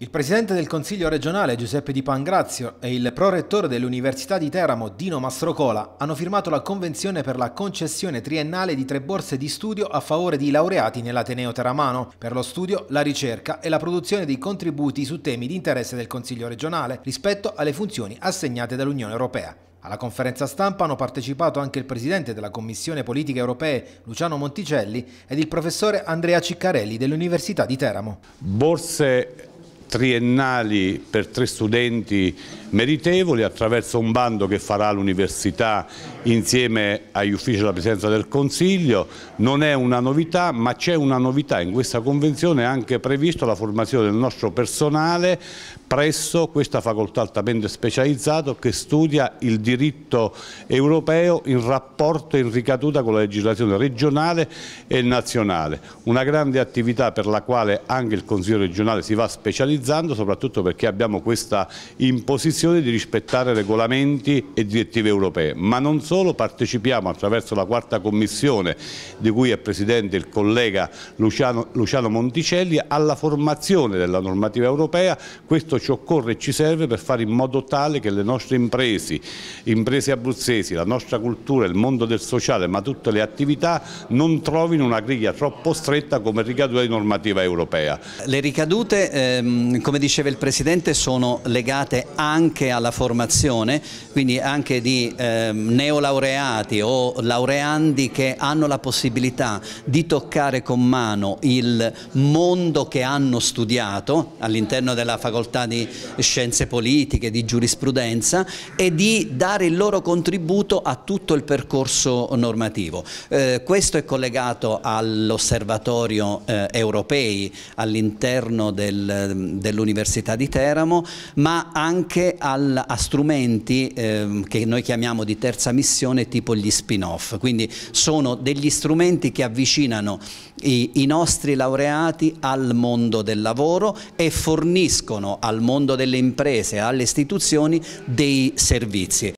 Il presidente del Consiglio regionale Giuseppe Di Pangrazio e il prorettore dell'Università di Teramo Dino Mastrocola hanno firmato la convenzione per la concessione triennale di tre borse di studio a favore di laureati nell'Ateneo Teramano per lo studio, la ricerca e la produzione di contributi su temi di interesse del Consiglio regionale rispetto alle funzioni assegnate dall'Unione Europea. Alla conferenza stampa hanno partecipato anche il presidente della Commissione Politiche Europee Luciano Monticelli ed il professore Andrea Ciccarelli dell'Università di Teramo. Borse triennali per tre studenti meritevoli attraverso un bando che farà l'Università insieme agli uffici della Presidenza del Consiglio. Non è una novità, ma c'è una novità. In questa convenzione è anche previsto la formazione del nostro personale presso questa facoltà altamente specializzata che studia il diritto europeo in rapporto e in ricaduta con la legislazione regionale e nazionale. Una grande attività per la quale anche il Consiglio regionale si va specializzando valorizzando soprattutto perché abbiamo questa imposizione di rispettare regolamenti e direttive europee, ma non solo partecipiamo attraverso la quarta commissione di cui è presidente il collega Luciano, Luciano Monticelli alla formazione della normativa europea, questo ci occorre e ci serve per fare in modo tale che le nostre imprese, imprese abruzzesi, la nostra cultura, il mondo del sociale, ma tutte le attività non trovino una griglia troppo stretta come ricaduta di normativa europea. Le ricadute ehm Ehm, come diceva il Presidente, sono legate anche alla formazione, quindi anche di eh, neolaureati o laureandi che hanno la possibilità di toccare con mano il mondo che hanno studiato all'interno della facoltà di scienze politiche, di giurisprudenza e di dare il loro contributo a tutto il percorso normativo. Eh, questo è collegato all'osservatorio eh, europei all'interno del dell'Università di Teramo, ma anche al, a strumenti eh, che noi chiamiamo di terza missione tipo gli spin-off, quindi sono degli strumenti che avvicinano i, i nostri laureati al mondo del lavoro e forniscono al mondo delle imprese, alle istituzioni dei servizi.